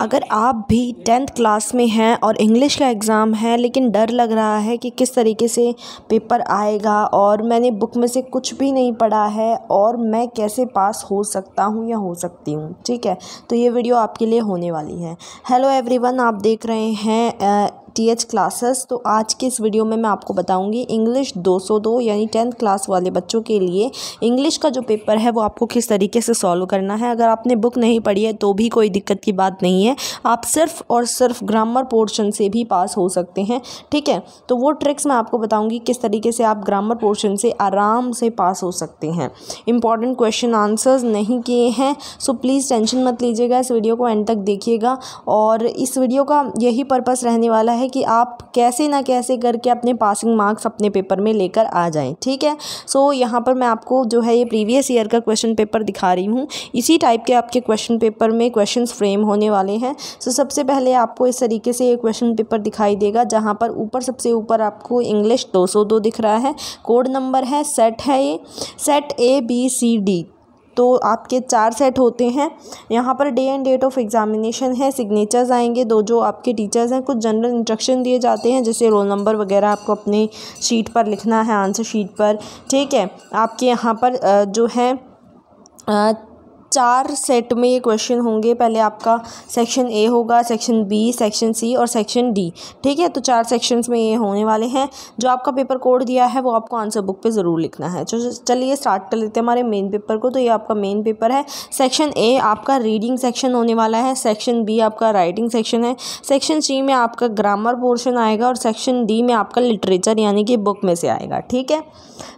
अगर आप भी टेंथ क्लास में हैं और इंग्लिश का एग्ज़ाम है लेकिन डर लग रहा है कि किस तरीके से पेपर आएगा और मैंने बुक में से कुछ भी नहीं पढ़ा है और मैं कैसे पास हो सकता हूँ या हो सकती हूँ ठीक है तो ये वीडियो आपके लिए होने वाली है हेलो एवरीवन आप देख रहे हैं टी एच क्लासेस तो आज के इस वीडियो में मैं आपको बताऊंगी इंग्लिश 202 यानी टेंथ क्लास वाले बच्चों के लिए इंग्लिश का जो पेपर है वो आपको किस तरीके से सॉल्व करना है अगर आपने बुक नहीं पढ़ी है तो भी कोई दिक्कत की बात नहीं है आप सिर्फ और सिर्फ ग्रामर पोर्शन से भी पास हो सकते हैं ठीक है तो वो ट्रिक्स मैं आपको बताऊँगी किस तरीके से आप ग्रामर पोर्शन से आराम से पास हो सकते हैं इंपॉर्टेंट क्वेश्चन आंसर्स नहीं किए हैं सो प्लीज़ टेंशन मत लीजिएगा इस वीडियो को एंड तक देखिएगा और इस वीडियो का यही पर्पज़ रहने वाला है है कि आप कैसे ना कैसे करके अपने पासिंग मार्क्स अपने पेपर में लेकर आ जाएं ठीक है सो so, यहाँ पर मैं आपको जो है ये प्रीवियस ईयर का क्वेश्चन पेपर दिखा रही हूँ इसी टाइप के आपके क्वेश्चन पेपर में क्वेश्चन फ्रेम होने वाले हैं सो so, सबसे पहले आपको इस तरीके से ये क्वेश्चन पेपर दिखाई देगा जहाँ पर ऊपर सबसे ऊपर आपको इंग्लिश दो दिख रहा है कोड नंबर है सेट है ये set A B C D तो आपके चार सेट होते हैं यहाँ पर day and date of examination है सिग्नेचर्स आएंगे दो जो आपके टीचर्स हैं कुछ जनरल इंस्ट्रक्शन दिए जाते हैं जैसे रोल नंबर वगैरह आपको अपने शीट पर लिखना है आंसर शीट पर ठीक है आपके यहाँ पर जो है चार सेट में ये क्वेश्चन होंगे पहले आपका सेक्शन ए होगा सेक्शन बी सेक्शन सी और सेक्शन डी ठीक है तो चार सेक्शंस में ये होने वाले हैं जो आपका पेपर कोड दिया है वो आपको आंसर बुक पे ज़रूर लिखना है चलिए स्टार्ट कर लेते हैं हमारे मेन पेपर को तो ये आपका मेन पेपर है सेक्शन ए आपका रीडिंग सेक्शन होने वाला है सेक्शन बी आपका राइटिंग सेक्शन है सेक्शन सी में आपका ग्रामर पोर्शन आएगा और सेक्शन डी में आपका लिटरेचर यानी कि बुक में से आएगा ठीक है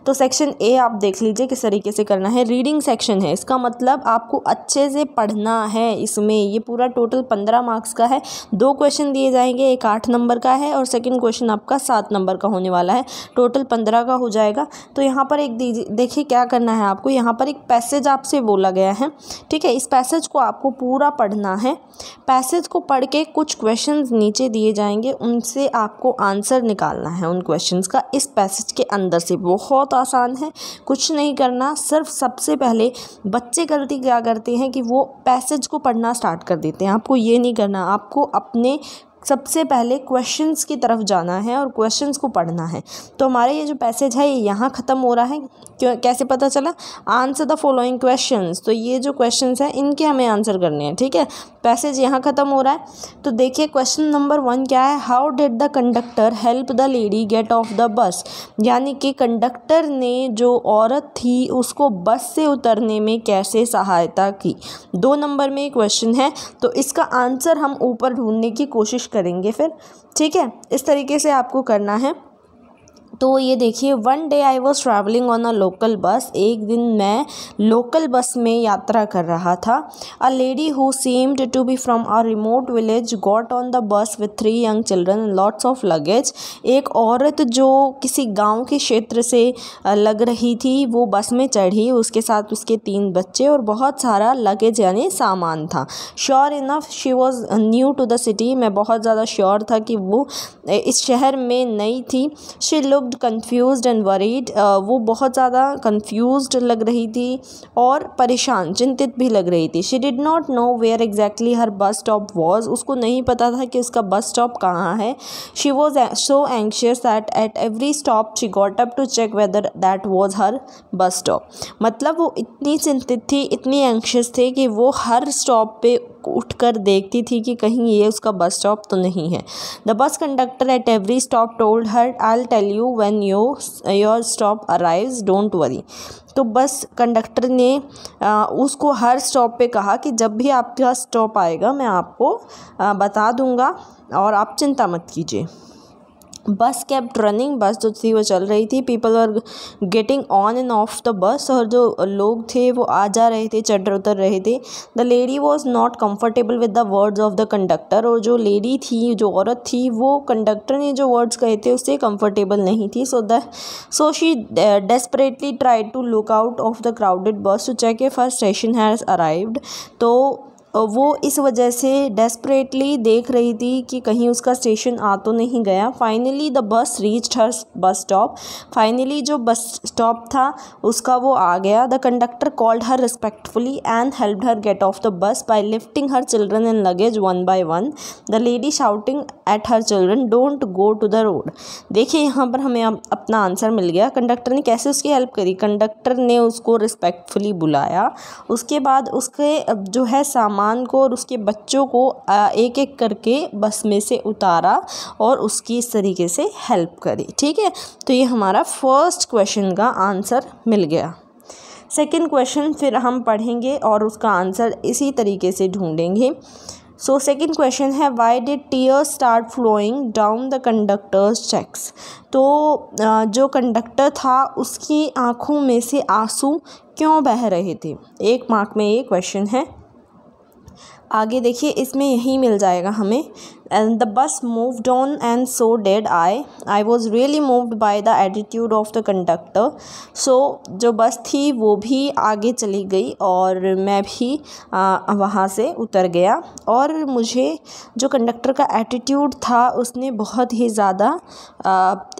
तो सेक्शन ए आप देख लीजिए किस तरीके से करना है रीडिंग सेक्शन है इसका मतलब आप आपको अच्छे से पढ़ना है इसमें ये पूरा टोटल पंद्रह मार्क्स का है दो क्वेश्चन दिए जाएंगे एक आठ नंबर का है और सेकंड क्वेश्चन आपका सात नंबर का होने वाला है टोटल पंद्रह का हो जाएगा तो यहाँ पर एक देखिए क्या करना है आपको यहाँ पर एक पैसेज आपसे बोला गया है ठीक है इस पैसेज को आपको पूरा पढ़ना है पैसेज को पढ़ के कुछ क्वेश्चन नीचे दिए जाएंगे उनसे आपको आंसर निकालना है उन क्वेश्चन का इस पैसेज के अंदर से बहुत आसान है कुछ नहीं करना सिर्फ सबसे पहले बच्चे गलती क्या करते हैं कि वो पैसेज को पढ़ना स्टार्ट कर देते हैं आपको ये नहीं करना आपको अपने सबसे पहले क्वेश्चंस की तरफ जाना है और क्वेश्चंस को पढ़ना है तो हमारे ये जो पैसेज है ये यहाँ ख़त्म हो रहा है क्यों कैसे पता चला आंसर द फॉलोइंग क्वेश्चन तो ये जो क्वेश्चन हैं इनके हमें आंसर करने हैं ठीक है पैसेज यहाँ ख़त्म हो रहा है तो देखिए क्वेश्चन नंबर वन क्या है how did the conductor help the lady get off the bus यानी कि कंडक्टर ने जो औरत थी उसको बस से उतरने में कैसे सहायता की दो नंबर में क्वेश्चन है तो इसका आंसर हम ऊपर ढूंढने की कोशिश करेंगे फिर ठीक है इस तरीके से आपको करना है तो ये देखिए one day I was travelling on a local bus एक दिन मैं लोकल बस में यात्रा कर रहा था a lady who seemed to be from a remote village got on the bus with three young children lots of luggage एक औरत जो किसी गांव के क्षेत्र से लग रही थी वो बस में चढ़ी उसके साथ उसके तीन बच्चे और बहुत सारा लगेज यानी सामान था sure enough she was new to the city मैं बहुत ज़्यादा श्योर था कि वो इस शहर में नई थी she look looked confuse and worried वो बहुत ज़्यादा कन्फ्यूज लग रही थी और परेशान चिंतित भी लग रही थी she did not know where exactly her bus stop was उसको नहीं पता था कि उसका बस स्टॉप कहाँ है she was so anxious that at every stop she got up to check whether that was her bus stop मतलब वो इतनी चिंतित थी इतनी एंशियस थी कि वो हर स्टॉप पे उठकर देखती थी कि कहीं ये उसका बस स्टॉप तो नहीं है the bus conductor at every stop told her I tell you when yo your stop arrives don't worry तो बस कंडक्टर ने आ, उसको हर स्टॉप पे कहा कि जब भी आपका स्टॉप आएगा मैं आपको आ, बता दूंगा और आप चिंता मत कीजिए बस कैब रनिंग बस जो थी वो चल रही थी people are getting on and off the bus और जो लोग थे वो आ जा रहे थे चढ़ उतर रहे थे the lady was not comfortable with the words of the conductor और जो लेडी थी जो औरत थी वो कंडक्टर ने जो वर्ड्स कहे थे उससे कंफर्टेबल नहीं थी so the so she desperately try to look out of the crowded bus to check a first station has arrived तो वो इस वजह से डेस्परेटली देख रही थी कि कहीं उसका स्टेशन आ तो नहीं गया finally the bus reached her bus stop finally जो बस स्टॉप था उसका वो आ गया the conductor called her respectfully and help her get off the bus by lifting her children and luggage one by one the lady shouting at her children don't go to the road देखिए यहाँ पर हमें अपना answer मिल गया conductor ने कैसे उसकी हेल्प करी कंडक्टर ने उसको रिस्पेक्टफुली बुलाया उसके बाद उसके जो है सामान सलमान को और उसके बच्चों को एक एक करके बस में से उतारा और उसकी इस तरीके से हेल्प करी ठीक है तो ये हमारा फर्स्ट क्वेश्चन का आंसर मिल गया सेकंड क्वेश्चन फिर हम पढ़ेंगे और उसका आंसर इसी तरीके से ढूंढेंगे सो सेकंड क्वेश्चन है why did tear start flowing down the conductor's cheeks तो जो कंडक्टर था उसकी आँखों में से आंसू क्यों बह रहे थे एक मार्क में ये क्वेश्चन है आगे देखिए इसमें यही मिल जाएगा हमें and the bus moved on and so did i i was really moved by the attitude of the conductor so जो बस थी वो भी आगे चली गई और मैं भी वहाँ से उतर गया और मुझे जो कंडक्टर का एटीट्यूड था उसने बहुत ही ज़्यादा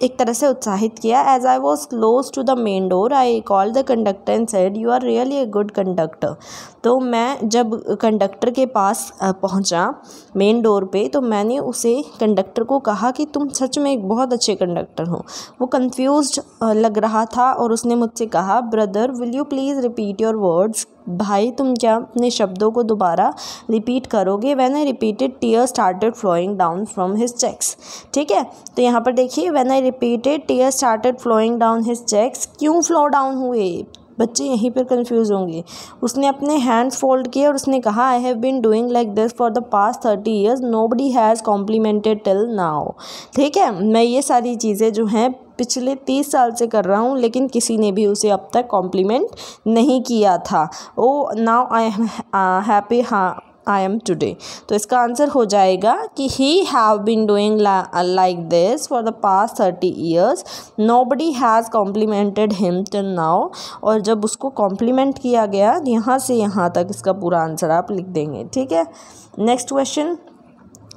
एक तरह से उत्साहित किया as I was close to the main door I call the conductor and said you are really a good conductor तो मैं जब कंडक्टर के पास पहुँचा मेन डोर पे तो मैं मैंने उसे कंडक्टर को कहा कि तुम सच में एक बहुत अच्छे कंडक्टर हो वो कंफ्यूज लग रहा था और उसने मुझसे कहा brother will you please repeat your words भाई तुम क्या अपने शब्दों को दोबारा रिपीट करोगे when I repeated tear started flowing down from his cheeks ठीक है तो यहाँ पर देखिए when I repeated tear started flowing down his cheeks क्यों फ्लो डाउन हुए बच्चे यहीं पर कंफ्यूज होंगे उसने अपने हैंड्स फोल्ड किए और उसने कहा I have been doing like this for the past thirty years nobody has complimented till now ठीक है मैं ये सारी चीज़ें जो हैं पिछले तीस साल से कर रहा हूँ लेकिन किसी ने भी उसे अब तक कॉम्प्लीमेंट नहीं किया था oh now I am happy हाँ आई एम टूडे तो इसका आंसर हो जाएगा कि he have been doing like this for the past thirty years nobody has complimented him till now और जब उसको कॉम्प्लीमेंट किया गया यहाँ से यहाँ तक इसका पूरा आंसर आप लिख देंगे ठीक है नेक्स्ट क्वेश्चन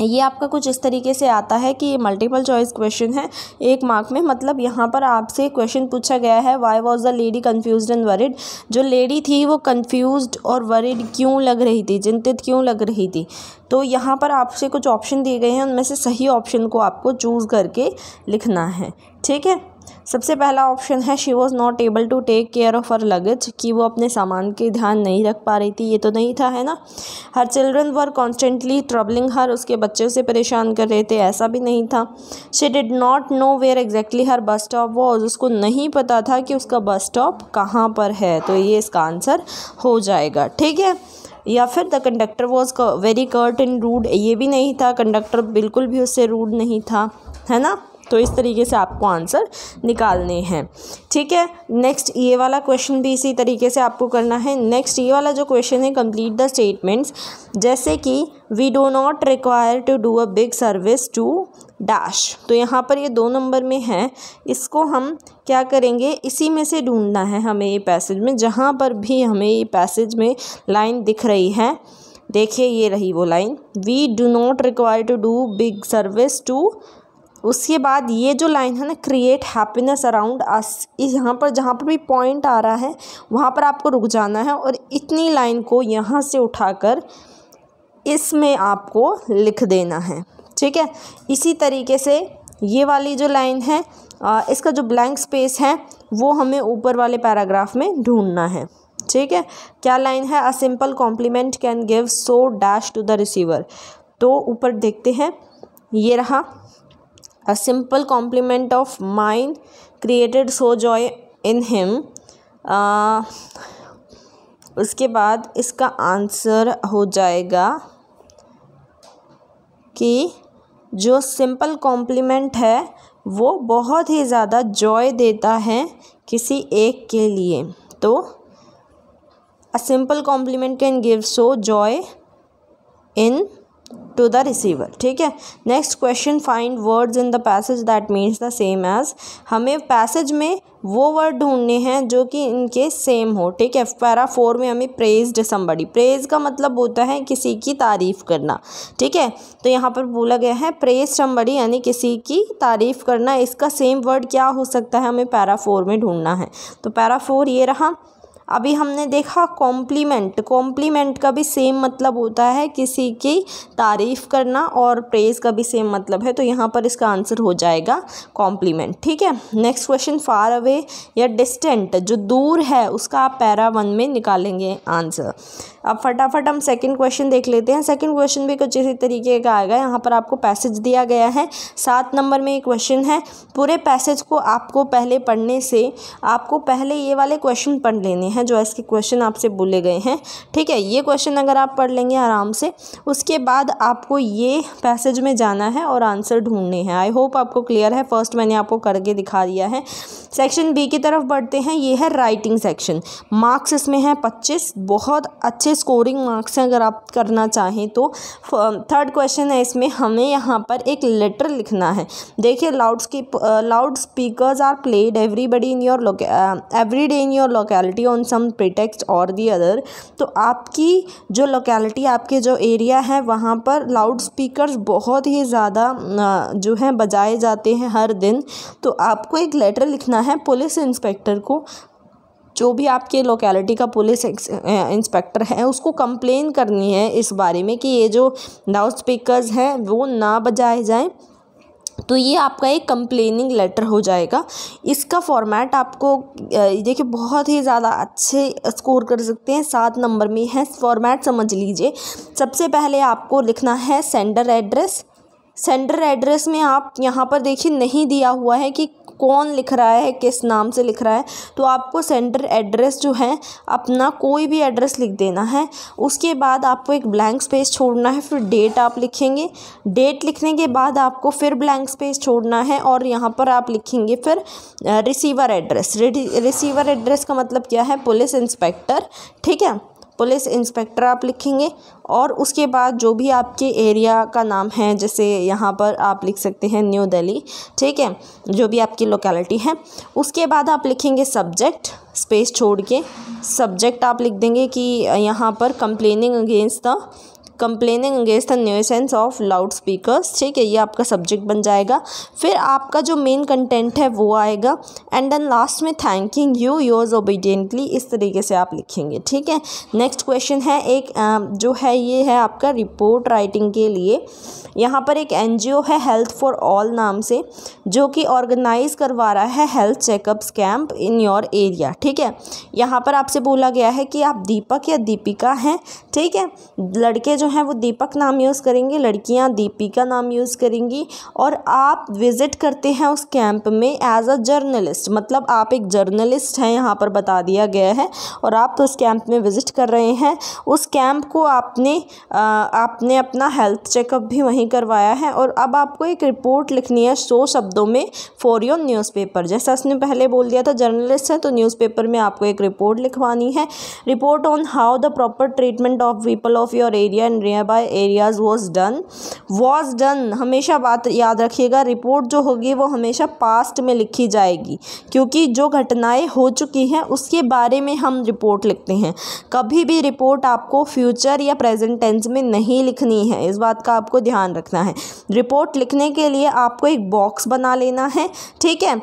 ये आपका कुछ इस तरीके से आता है कि ये मल्टीपल चॉइस क्वेश्चन है एक मार्क में मतलब यहाँ पर आपसे क्वेश्चन पूछा गया है why was the lady confuse and worried जो लेडी थी वो कन्फ्यूज और वरिड क्यों लग रही थी चिंतित क्यों लग रही थी तो यहाँ पर आपसे कुछ ऑप्शन दिए गए हैं उनमें से सही ऑप्शन को आपको चूज़ करके लिखना है ठीक है सबसे पहला ऑप्शन है she was not able to take care of her luggage कि वो अपने सामान के ध्यान नहीं रख पा रही थी ये तो नहीं था है ना her children were constantly troubling her उसके बच्चों से परेशान कर रहे थे ऐसा भी नहीं था she did not know where exactly her bus stop वो उसको नहीं पता था कि उसका बस स्टॉप कहाँ पर है तो ये इसका आंसर हो जाएगा ठीक है या फिर the conductor was very curt in rude ये भी नहीं था कंडक्टर बिल्कुल भी उससे रूड नहीं था है ना तो इस तरीके से आपको आंसर निकालने हैं ठीक है नेक्स्ट ये वाला क्वेश्चन भी इसी तरीके से आपको करना है नेक्स्ट ये वाला जो क्वेश्चन है कंप्लीट द स्टेटमेंट्स जैसे कि we do not require to do a big service to dash तो यहाँ पर ये दो नंबर में है इसको हम क्या करेंगे इसी में से ढूंढना है हमें ये पैसेज में जहाँ पर भी हमें ये पैसेज में लाइन दिख रही है देखिए ये रही वो line we do not require to do big service to उसके बाद ये जो लाइन है ना क्रिएट हैप्पीनेस अराउंड अस यहाँ पर जहाँ पर भी पॉइंट आ रहा है वहाँ पर आपको रुक जाना है और इतनी लाइन को यहाँ से उठाकर इसमें आपको लिख देना है ठीक है इसी तरीके से ये वाली जो लाइन है इसका जो ब्लैंक स्पेस है वो हमें ऊपर वाले पैराग्राफ में ढूंढना है ठीक है क्या लाइन है a simple compliment can give so dash to the receiver तो ऊपर देखते हैं ये रहा A simple compliment of mine created so joy in him. Uh, उसके बाद इसका आंसर हो जाएगा कि जो सिंपल कॉम्प्लीमेंट है वो बहुत ही ज़्यादा जॉय देता है किसी एक के लिए तो a simple compliment can give so joy in to the receiver ठीक है next question find words in the passage that means the same as हमें पैसेज में वो वर्ड ढूंढने हैं जो कि इनके सेम हो ठीक है पैरा फोर में हमें प्रेज समबड़ी प्रेज का मतलब होता है किसी की तारीफ़ करना ठीक है तो यहाँ पर बोला गया है प्रेज संबड़ी यानी किसी की तारीफ़ करना इसका सेम वर्ड क्या हो सकता है हमें पैरा फोर में ढूंढना है तो पैरा फोर ये रहा अभी हमने देखा कॉम्प्लीमेंट कॉम्प्लीमेंट का भी सेम मतलब होता है किसी की तारीफ़ करना और प्रेज़ का भी सेम मतलब है तो यहाँ पर इसका आंसर हो जाएगा कॉम्प्लीमेंट ठीक है नेक्स्ट क्वेश्चन फार अवे या डिस्टेंट जो दूर है उसका आप पैरा वन में निकालेंगे आंसर अब फटाफट हम सेकंड क्वेश्चन देख लेते हैं सेकंड क्वेश्चन भी कुछ इसी तरीके का आएगा यहाँ पर आपको पैसेज दिया गया है सात नंबर में ये क्वेश्चन है पूरे पैसेज को आपको पहले पढ़ने से आपको पहले ये वाले क्वेश्चन पढ़ लेने हैं हैं जो इसके क्वेश्चन आपसे बोले गए हैं ठीक है ये क्वेश्चन अगर आप पढ़ लेंगे आराम से उसके बाद आपको ये पैसेज में जाना है और आंसर ढूंढने हैं आई होप आपको क्लियर है फर्स्ट मैंने आपको करके दिखा दिया है सेक्शन बी की तरफ बढ़ते हैं ये है राइटिंग सेक्शन मार्क्स इसमें हैं पच्चीस बहुत अच्छे स्कोरिंग मार्क्स हैं अगर आप करना चाहें तो थर्ड क्वेश्चन है इसमें हमें यहाँ पर एक लेटर लिखना है देखिए loud loud speakers are played everybody in your every day in your locality on some pretext और दी अदर तो आपकी जो लोकेलिटी आपके जो एरिया है वहाँ पर लाउड स्पीकर बहुत ही ज़्यादा जो है बजाए जाते हैं हर दिन तो आपको एक लेटर लिखना है पुलिस इंस्पेक्टर को जो भी आपके लोकेलिटी का पुलिस इंस्पेक्टर है उसको कंप्लेन करनी है इस बारे में कि ये जो लाउड स्पीकर हैं वो ना बजाए जाएं तो ये आपका एक कंप्लेनिंग लेटर हो जाएगा इसका फॉर्मेट आपको देखिए बहुत ही ज़्यादा अच्छे स्कोर कर सकते हैं सात नंबर में है फॉर्मेट समझ लीजिए सबसे पहले आपको लिखना है सेंडर एड्रेस सेंडर एड्रेस में आप यहाँ पर देखिए नहीं दिया हुआ है कि कौन लिख रहा है किस नाम से लिख रहा है तो आपको सेंटर एड्रेस जो है अपना कोई भी एड्रेस लिख देना है उसके बाद आपको एक ब्लैंक स्पेस छोड़ना है फिर डेट आप लिखेंगे डेट लिखने के बाद आपको फिर ब्लैंक स्पेस छोड़ना है और यहाँ पर आप लिखेंगे फिर रिसीवर एड्रेस रिसीवर एड्रेस का मतलब क्या है पुलिस इंस्पेक्टर ठीक है पुलिस इंस्पेक्टर आप लिखेंगे और उसके बाद जो भी आपके एरिया का नाम है जैसे यहाँ पर आप लिख सकते हैं न्यू दिल्ली ठीक है जो भी आपकी लोकेलिटी है उसके बाद आप लिखेंगे सब्जेक्ट स्पेस छोड़ के सब्जेक्ट आप लिख देंगे कि यहाँ पर complaining against the complaining against the nuisance of loud speakers ठीक है ये आपका सब्जेक्ट बन जाएगा फिर आपका जो मेन कंटेंट है वो आएगा एंड देन लास्ट में थैंकिंग यू योर्स ओबीडियंटली इस तरीके से आप लिखेंगे ठीक है नेक्स्ट क्वेश्चन है एक जो है ये है आपका रिपोर्ट राइटिंग के लिए यहाँ पर एक एन है हेल्थ फॉर ऑल नाम से जो कि ऑर्गेनाइज करवा रहा है health checkups camp in your area ठीक है यहाँ पर आपसे बोला गया है कि आप दीपक या दीपिका हैं ठीक है लड़के जो हैं वो दीपक नाम यूज़ करेंगे लड़कियां दीपिका नाम यूज़ करेंगी और आप विज़िट करते हैं उस कैंप में एज अ जर्नलिस्ट मतलब आप एक जर्नलिस्ट हैं यहाँ पर बता दिया गया है और आप तो उस कैंप में विज़िट कर रहे हैं उस कैंप को आपने आपने अपना हेल्थ चेकअप भी वहीं करवाया है और अब आपको एक रिपोर्ट लिखनी है सौ शब्दों में फॉर योर न्यूज़पेपर जैसा उसने पहले बोल दिया था जर्नलिस्ट है तो न्यूज़पेपर में आपको एक रिपोर्ट लिखवानी है report on how the proper treatment of people of your area and and nearby areas was done was done हमेशा बात याद रखिएगा रिपोर्ट जो होगी वो हमेशा पास्ट में लिखी जाएगी क्योंकि जो घटनाएं हो चुकी हैं उसके बारे में हम रिपोर्ट लिखते हैं कभी भी रिपोर्ट आपको फ्यूचर या प्रेजेंट टेंस में नहीं लिखनी है इस बात का आपको ध्यान रखना है रिपोर्ट लिखने के लिए आपको एक बॉक्स बना लेना है ठीक है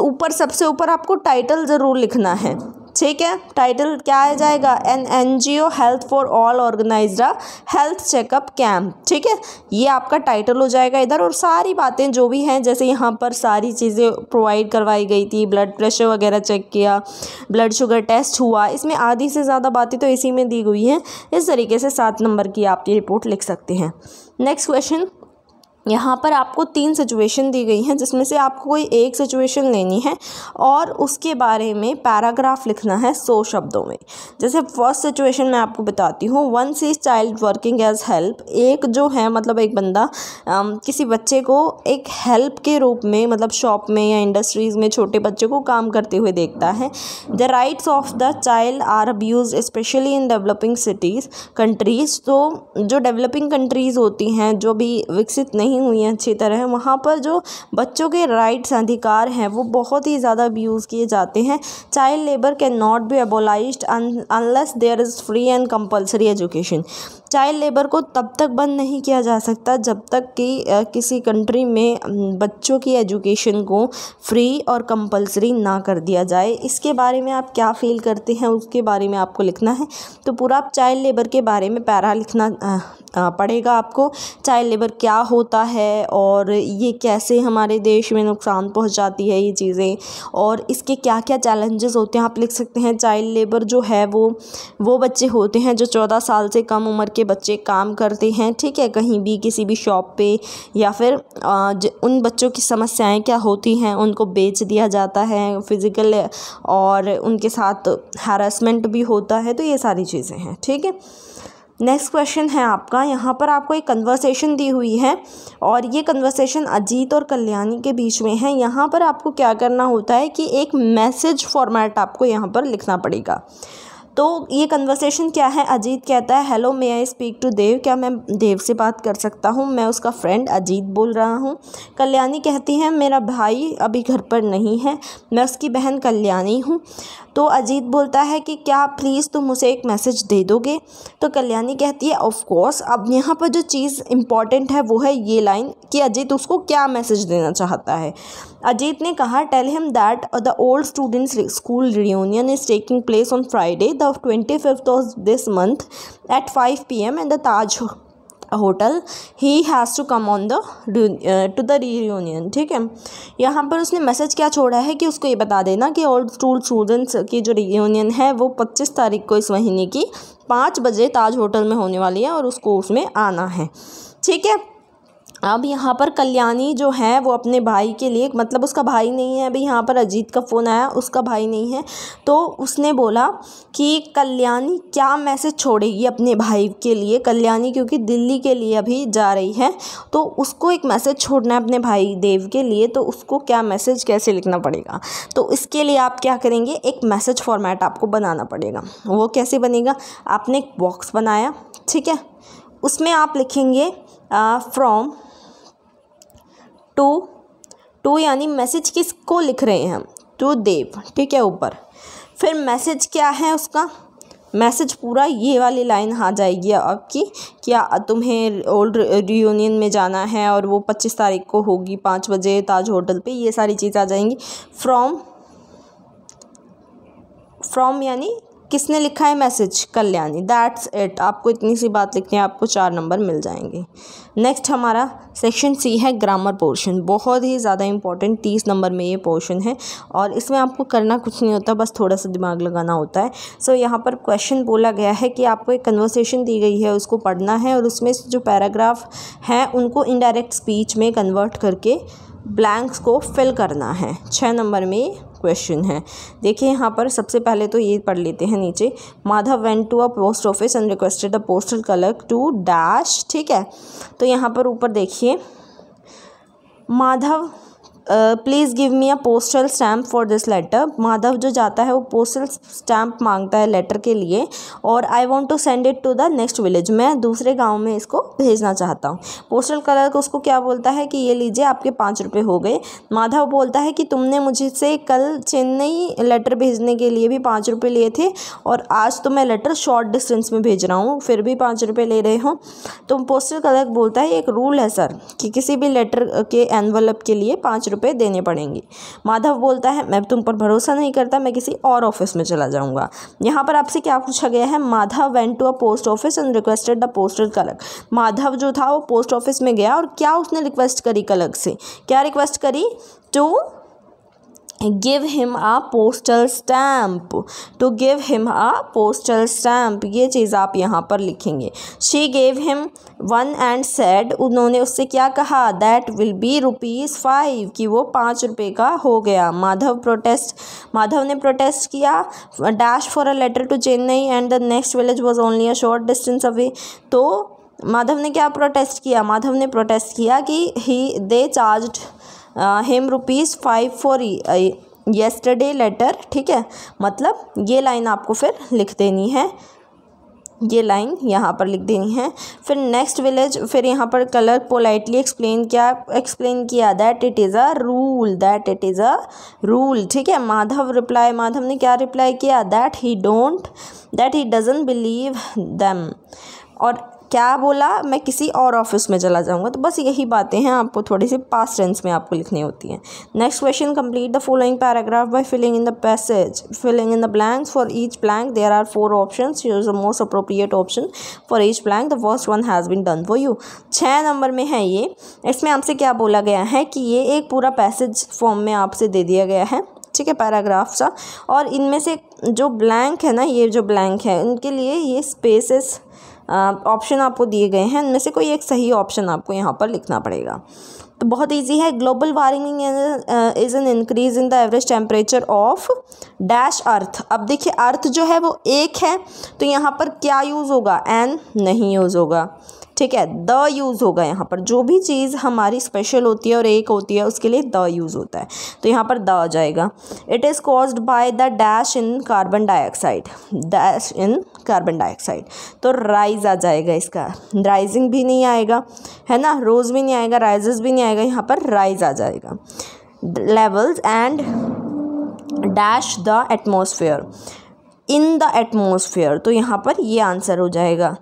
ऊपर सबसे ऊपर आपको टाइटल ज़रूर लिखना है ठीक है टाइटल क्या आ जाएगा an N G O health for all organise health checkup camp ठीक है ये आपका टाइटल हो जाएगा इधर और सारी बातें जो भी हैं जैसे यहाँ पर सारी चीज़ें प्रोवाइड करवाई गई थी ब्लड प्रेशर वगैरह चेक किया ब्लड शुगर टेस्ट हुआ इसमें आधी से ज़्यादा बातें तो इसी में दी गई हैं इस तरीके से सात नंबर की आप ये रिपोर्ट लिख सकते हैं नेक्स्ट क्वेश्चन यहाँ पर आपको तीन सिचुएशन दी गई हैं जिसमें से आपको कोई एक सिचुएशन लेनी है और उसके बारे में पैराग्राफ लिखना है सौ शब्दों में जैसे फर्स्ट सिचुएशन मैं आपको बताती हूँ one see child working age help एक जो है मतलब एक बंदा आम, किसी बच्चे को एक हेल्प के रूप में मतलब शॉप में या इंडस्ट्रीज़ में छोटे बच्चे को काम करते हुए देखता है the rights of the child are abuse specially in developing cities countries तो जो डेवलपिंग कंट्रीज़ होती हैं जो भी विकसित नहीं नहीं हुई हैं अच्छी तरह वहाँ पर जो बच्चों के राइट्स अधिकार हैं वो बहुत ही ज़्यादा अब्यूज़ किए जाते हैं child labour can not be abolish unless there is free and compulsory education child labour को तब तक बंद नहीं किया जा सकता जब तक कि किसी कंट्री में बच्चों की एजुकेशन को फ्री और कंपलसरी ना कर दिया जाए इसके बारे में आप क्या फील करते हैं उसके बारे में आपको लिखना है तो पूरा आप चाइल्ड लेबर के बारे में पैरा लिखना पड़ेगा आपको चाइल्ड लेबर क्या होता है और ये कैसे हमारे देश में नुकसान पहुंचाती है ये चीज़ें और इसके क्या क्या चैलेंजेस होते हैं आप लिख सकते हैं चाइल्ड लेबर जो है वो वो बच्चे होते हैं जो चौदह साल से कम उम्र के के बच्चे काम करते हैं ठीक है कहीं भी किसी भी शॉप पे या फिर उन बच्चों की समस्याएं क्या होती हैं उनको बेच दिया जाता है फिज़िकल और उनके साथ हरासमेंट भी होता है तो ये सारी चीज़ें हैं ठीक है नेक्स्ट क्वेश्चन है आपका यहाँ पर आपको एक कन्वर्सेशन दी हुई है और ये कन्वर्सेशन अजीत और कल्याणी के बीच में है यहाँ पर आपको क्या करना होता है कि एक मैसेज फॉर्मेट आपको यहाँ पर लिखना पड़ेगा तो ये कन्वर्सेशन क्या है अजीत कहता है hello may I speak to Dev क्या मैं देव से बात कर सकता हूँ मैं उसका फ्रेंड अजीत बोल रहा हूँ कल्याणी कहती है मेरा भाई अभी घर पर नहीं है मैं उसकी बहन कल्याणी हूँ तो अजीत बोलता है कि क्या प्लीज़ तुम उसे एक मैसेज दे दोगे तो कल्याणी कहती है ऑफ कोर्स अब यहाँ पर जो चीज़ इम्पॉर्टेंट है वो है ये लाइन कि अजीत उसको क्या मैसेज देना चाहता है अजीत कहा tell him that the old students school reunion is taking place on Friday the twenty fifth of this month at five P M and the Taj hotel he has to come on the to the reunion ठीक है यहाँ पर उसने message क्या छोड़ा है कि उसको ये बता देना कि ओल्ड स्टूल स्टूडेंट्स की जो रीयूनियन है वो पच्चीस तारीख को इस महीने की पाँच बजे ताज होटल में होने वाली है और उसको उसमें आना है ठीक है अब यहाँ पर कल्याणी जो है वो अपने भाई के लिए मतलब उसका भाई नहीं है अभी यहाँ पर अजीत का फ़ोन आया उसका भाई नहीं है तो उसने बोला कि कल्याणी क्या मैसेज छोड़ेगी अपने भाई के लिए कल्याणी क्योंकि दिल्ली के लिए अभी जा रही है तो उसको एक मैसेज छोड़ना है अपने भाई देव के लिए तो उसको क्या मैसेज कैसे लिखना पड़ेगा तो इसके लिए आप क्या करेंगे एक मैसेज फॉर्मेट आपको बनाना पड़ेगा वो कैसे बनेगा आपने एक बॉक्स बनाया ठीक है उसमें आप लिखेंगे फ्रॉम टू टू यानी मैसेज किसको लिख रहे हैं हम टू देव ठीक है ऊपर फिर मैसेज क्या है उसका मैसेज पूरा ये वाली लाइन आ जाएगी आपकी क्या तुम्हें ओल्ड रियूनियन में जाना है और वो पच्चीस तारीख को होगी पाँच बजे ताज होटल पे ये सारी चीज़ आ जाएंगी फ्रॉम फ्रॉम यानी किसने लिखा है मैसेज कल्याणी दैट्स इट आपको इतनी सी बात लिखनी है आपको चार नंबर मिल जाएंगे नेक्स्ट हमारा सेक्शन सी है ग्रामर पोर्शन बहुत ही ज़्यादा इंपॉर्टेंट तीस नंबर में ये पोर्शन है और इसमें आपको करना कुछ नहीं होता बस थोड़ा सा दिमाग लगाना होता है सो so, यहाँ पर क्वेश्चन बोला गया है कि आपको एक कन्वर्सेशन दी गई है उसको पढ़ना है और उसमें जो पैराग्राफ हैं उनको इनडायरेक्ट स्पीच में कन्वर्ट करके ब्लैंक्स को फिल करना है छः नंबर में क्वेश्चन है देखिए यहाँ पर सबसे पहले तो ये पढ़ लेते हैं नीचे Madhav went to a post office and requested a postal clerk to dash ठीक है तो यहाँ पर ऊपर देखिए Madhav please give me a postal stamp for this letter Madhav जो जाता है वो पोस्टल स्टैम्प मांगता है लेटर के लिए और I want to send it to the next village मैं दूसरे गाँव में इसको भेजना चाहता हूँ पोस्टल कलर उसको क्या बोलता है कि ये लीजिए आपके पाँच रुपये हो गए माधव बोलता है कि तुमने मुझसे कल चेन्नई लेटर भेजने के लिए भी पाँच रुपये लिए थे और आज तो मैं लेटर शॉर्ट डिस्टेंस में भेज रहा हूँ फिर भी पाँच रुपये ले रहे हो तो पोस्टल कलर बोलता है एक रूल है सर कि किसी भी लेटर के एनवलप के लिए पाँच रुपये देने पड़ेंगे माधव बोलता है मैं तुम पर भरोसा नहीं करता मैं किसी और ऑफिस में चला जाऊँगा यहाँ पर आपसे क्या पूछा गया है Madhav went to a post office and requested the postal clerk Madhav जो था वो पोस्ट ऑफिस में गया और क्या उसने रिक्वेस्ट करी कलक से क्या रिक्वेस्ट करी to give him a postal stamp to give him a postal stamp ये चीज़ आप यहाँ पर लिखेंगे she gave him one and said उन्होंने उससे क्या कहा that will be rupees five कि वो पाँच रुपये का हो गया माधव प्रोटेस्ट माधव ने प्रोटेस्ट किया dash for a letter to Chennai and the next village was only a short distance away तो माधव ने क्या प्रोटेस्ट किया माधव ने प्रोटेस्ट किया कि he they charge him rupees five for yesterday letter ठीक है मतलब ये लाइन आपको फिर लिख देनी है ये लाइन यहाँ पर लिख देनी है फिर नेक्स्ट विलेज फिर यहाँ पर कलर पोलाइटली एक्सप्लेन किया एक्सप्लेन किया that it is a rule that it is a rule ठीक है माधव रिप्लाई माधव ने क्या रिप्लाई किया that he don't that he doesn't believe them और क्या बोला मैं किसी और ऑफिस में चला जाऊँगा तो बस यही बातें हैं आपको थोड़ी सी पास टेंस में आपको लिखनी होती हैं next question complete the following paragraph by filling in the passage filling in the blanks for each blank there are four option use the most appropriate option for each blank the first one has been done for you छः number में है ये इसमें आपसे क्या बोला गया है कि ये एक पूरा पैसेज फॉर्म में आपसे दे दिया गया है ठीक है पैराग्राफ सा और इनमें से जो ब्लैंक है ना ये जो ब्लैंक है उनके लिए ये स्पेसेस ऑप्शन आपको दिए गए हैं इनमें से कोई एक सही ऑप्शन आपको यहाँ पर लिखना पड़ेगा तो बहुत इजी है global warming is an increase in the average temperature of dash earth अब देखिए अर्थ जो है वो एक है तो यहाँ पर क्या यूज़ होगा एन नहीं यूज़ होगा ठीक है द यूज़ होगा यहाँ पर जो भी चीज़ हमारी स्पेशल होती है और एक होती है उसके लिए द यूज़ होता है तो यहाँ पर द आ जाएगा it is caused by the dash in carbon dioxide dash in carbon dioxide तो राइज आ जाएगा इसका राइजिंग भी नहीं आएगा है ना रोज़ भी नहीं आएगा राइजेस भी नहीं आएगा यहाँ पर राइज आ जाएगा levels and dash the atmosphere in the atmosphere तो यहाँ पर ये आंसर हो जाएगा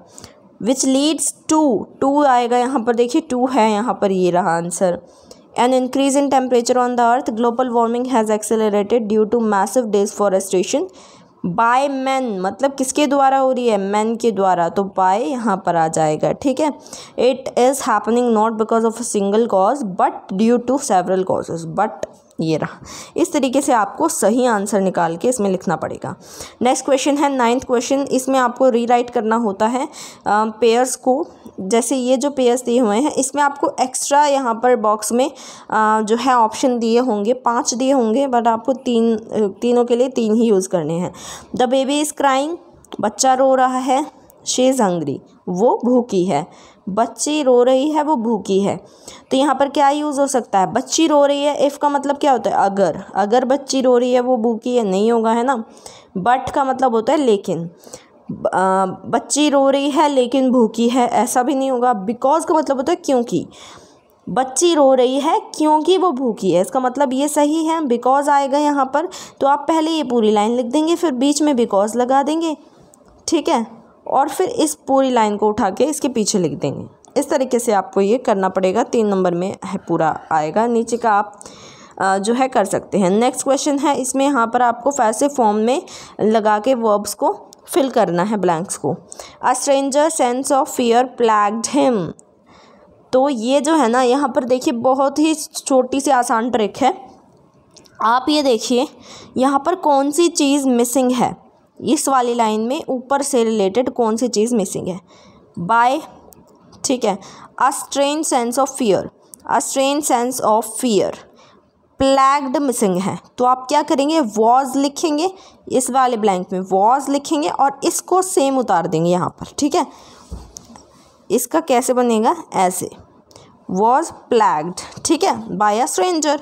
विच लीड्स टू टू आएगा यहाँ पर देखिए टू है यहाँ पर ये रहा answer an increase in temperature on the earth global warming has accelerated due to massive deforestation by man मतलब किसके द्वारा हो रही है मैन के द्वारा तो बाय यहाँ पर आ जाएगा ठीक है it is happening not because of a single cause but due to several causes but ये रहा इस तरीके से आपको सही आंसर निकाल के इसमें लिखना पड़ेगा नेक्स्ट क्वेश्चन है नाइन्थ क्वेश्चन इसमें आपको रीराइट करना होता है पेयर्स को जैसे ये जो पेयर्स दिए हुए हैं इसमें आपको एक्स्ट्रा यहाँ पर बॉक्स में आ, जो है ऑप्शन दिए होंगे पांच दिए होंगे बट आपको तीन तीनों के लिए तीन ही यूज़ करने हैं द बेबी इज़ क्राइंग बच्चा रो रहा है शेज़ इज़ हंग्री वो भूखी है बच्ची रो रही है वो भूखी है तो यहाँ पर क्या यूज़ हो सकता है बच्ची रो रही है इफ़ का मतलब क्या होता है अगर अगर बच्ची रो रही है वो भूखी है नहीं होगा है ना बट का मतलब होता है लेकिन बच्ची रो रही है लेकिन भूखी है ऐसा भी नहीं होगा बिकॉज का मतलब होता है क्योंकि बच्ची रो रही है क्योंकि वो भूखी है इसका मतलब ये सही है बिकॉज आएगा यहाँ पर तो आप पहले ये पूरी लाइन लिख देंगे फिर बीच में बिकॉज लगा देंगे ठीक है और फिर इस पूरी लाइन को उठा के इसके पीछे लिख देंगे इस तरीके से आपको ये करना पड़ेगा तीन नंबर में है पूरा आएगा नीचे का आप जो है कर सकते हैं नेक्स्ट क्वेश्चन है इसमें यहाँ पर आपको फैसे फॉर्म में लगा के वर्ब्स को फिल करना है ब्लैंक्स को a stranger sense of fear plagued him तो ये जो है ना यहाँ पर देखिए बहुत ही छोटी सी आसान ट्रिक है आप ये देखिए यहाँ पर कौन सी चीज़ मिसिंग है इस वाली लाइन में ऊपर से रिलेटेड कौन सी चीज़ मिसिंग है बाय ठीक है a strange sense of fear a strange sense of fear plagued missing है तो आप क्या करेंगे वॉज लिखेंगे इस वाले ब्लैंक में वॉज लिखेंगे और इसको सेम उतार देंगे यहाँ पर ठीक है इसका कैसे बनेगा ऐसे वॉज प्लैग्ड ठीक है by a stranger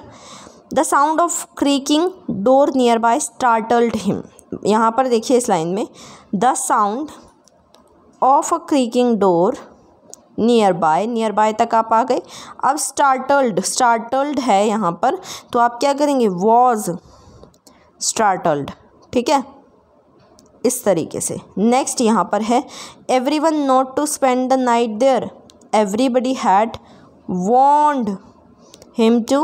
the sound of creaking door nearby startled him यहाँ पर देखिए इस लाइन में the sound of a creaking door nearby nearby तक आप आ गए अब स्टार्टल्ड स्टार्टल्ड है यहाँ पर तो आप क्या करेंगे वॉज स्टार्टल्ड ठीक है इस तरीके से नेक्स्ट यहाँ पर है everyone not to spend the night there everybody had warned him to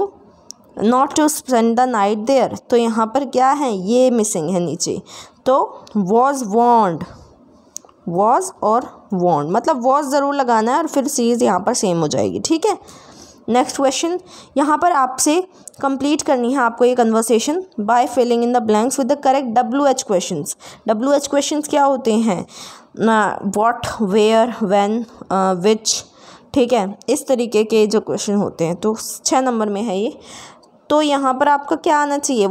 not to spend the night there तो यहाँ पर क्या है ये मिसिंग है नीचे तो वॉज वॉन्ड वॉज और वॉन्ड मतलब वॉज ज़रूर लगाना है और फिर सीरीज़ यहाँ पर सेम हो जाएगी ठीक है नेक्स्ट क्वेश्चन यहाँ पर आपसे कंप्लीट करनी है आपको ये conversation by filling in the blanks with the correct W H question W H question क्या होते हैं वॉट वेयर वैन विच ठीक है इस तरीके के जो क्वेश्चन होते हैं तो छः नंबर में है ये तो यहाँ पर आपका क्या आना चाहिए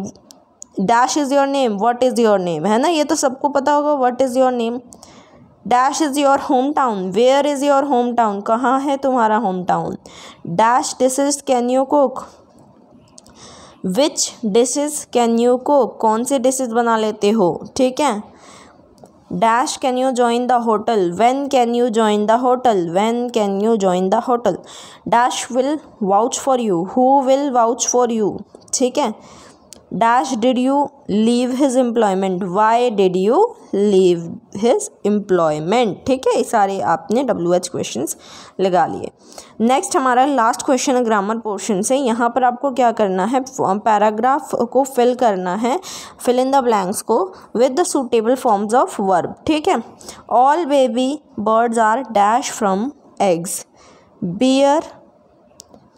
dash is your name what is your name है ना ये तो सबको पता होगा what is your name dash is your home town where is your home town कहाँ है तुम्हारा home town dash is can you cook which dishes can you cook कौन से डिशेज बना लेते हो ठीक है dash can you join the hotel when can you join the hotel when can you join the hotel dash will vouch for you who will vouch for you ठीक है dash did you leave his employment why did you leave his employment ठीक है ये सारे आपने W H question लगा लिए next हमारा लास्ट क्वेश्चन ग्रामर पोर्शन से यहाँ पर आपको क्या करना है पैराग्राफ को फिल करना है फिल इन द ब्लैंक्स को with the suitable forms of verb ठीक है all baby birds are dash from eggs bear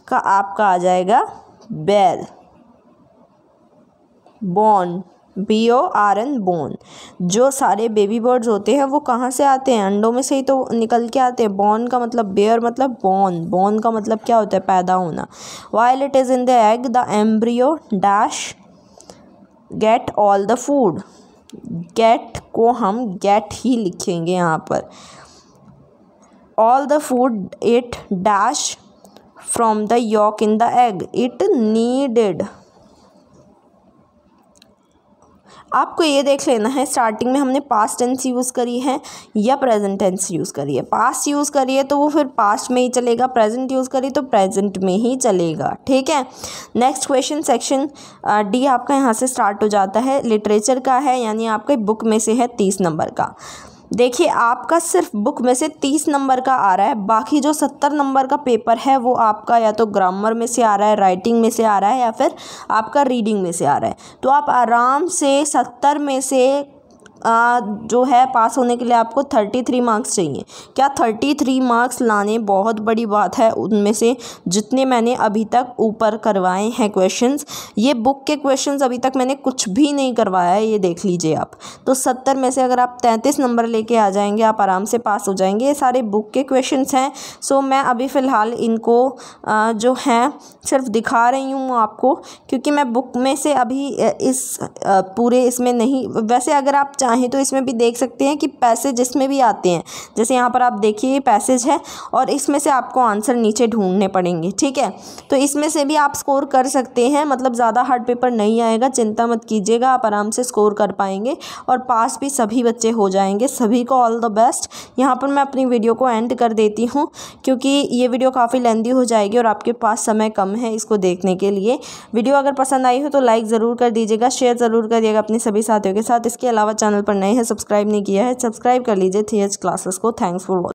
का आपका आ जाएगा bell born B O R N bone जो सारे बेबी बर्ड्स होते हैं वो कहाँ से आते हैं अंडों में से ही तो निकल के आते हैं बॉन का मतलब बेयर मतलब बॉर्न बॉर्न का मतलब क्या होता है पैदा होना while it is in the egg the embryo dash get all the food get को हम गेट ही लिखेंगे यहाँ पर all the food it dash from the yolk in the egg it needed आपको ये देख लेना है स्टार्टिंग में हमने पास्ट टेंस यूज़ करी है या प्रेजेंट टेंस यूज़ करी है पास्ट यूज़ करिए तो वो फिर पास्ट में ही चलेगा प्रेजेंट यूज़ करी तो प्रेजेंट में ही चलेगा ठीक है नेक्स्ट क्वेश्चन सेक्शन डी आपका यहाँ से स्टार्ट हो जाता है लिटरेचर का है यानी आपके बुक में से है तीस नंबर का देखिए आपका सिर्फ बुक में से तीस नंबर का आ रहा है बाकी जो सत्तर नंबर का पेपर है वो आपका या तो ग्रामर में से आ रहा है राइटिंग में से आ रहा है या फिर आपका रीडिंग में से आ रहा है तो आप आराम से सत्तर में से जो है पास होने के लिए आपको थर्टी थ्री मार्क्स चाहिए क्या थर्टी थ्री मार्क्स लाने बहुत बड़ी बात है उनमें से जितने मैंने अभी तक ऊपर करवाए हैं क्वेश्चंस ये बुक के क्वेश्चंस अभी तक मैंने कुछ भी नहीं करवाया है ये देख लीजिए आप तो सत्तर में से अगर आप तैंतीस नंबर लेके आ जाएंगे आप आराम से पास हो जाएंगे ये सारे बुक के क्वेश्चन हैं सो मैं अभी फ़िलहाल इनको जो हैं सिर्फ दिखा रही हूँ आपको क्योंकि मैं बुक में से अभी इस पूरे इसमें नहीं वैसे अगर आप चाहें तो इसमें भी देख सकते हैं कि पैसेज इसमें भी आते हैं जैसे यहाँ पर आप देखिए ये पैसेज है और इसमें से आपको आंसर नीचे ढूंढने पड़ेंगे ठीक है तो इसमें से भी आप स्कोर कर सकते हैं मतलब ज़्यादा हार्ड पेपर नहीं आएगा चिंता मत कीजिएगा आप आराम से स्कोर कर पाएंगे और पास भी सभी बच्चे हो जाएंगे सभी को ऑल द बेस्ट यहाँ पर मैं अपनी वीडियो को एंड कर देती हूँ क्योंकि ये वीडियो काफ़ी लेंदी हो जाएगी और आपके पास समय कम है इसको देखने के लिए वीडियो अगर पसंद आई हो तो लाइक ज़रूर कर दीजिएगा शेयर ज़रूर करिएगा अपने सभी साथियों के साथ इसके अलावा चैनल चैनल पर नए हैं सब्सक्राइब नहीं किया है सब्सक्राइब कर लीजिए थी क्लासेस को थैंक्स फॉर वॉच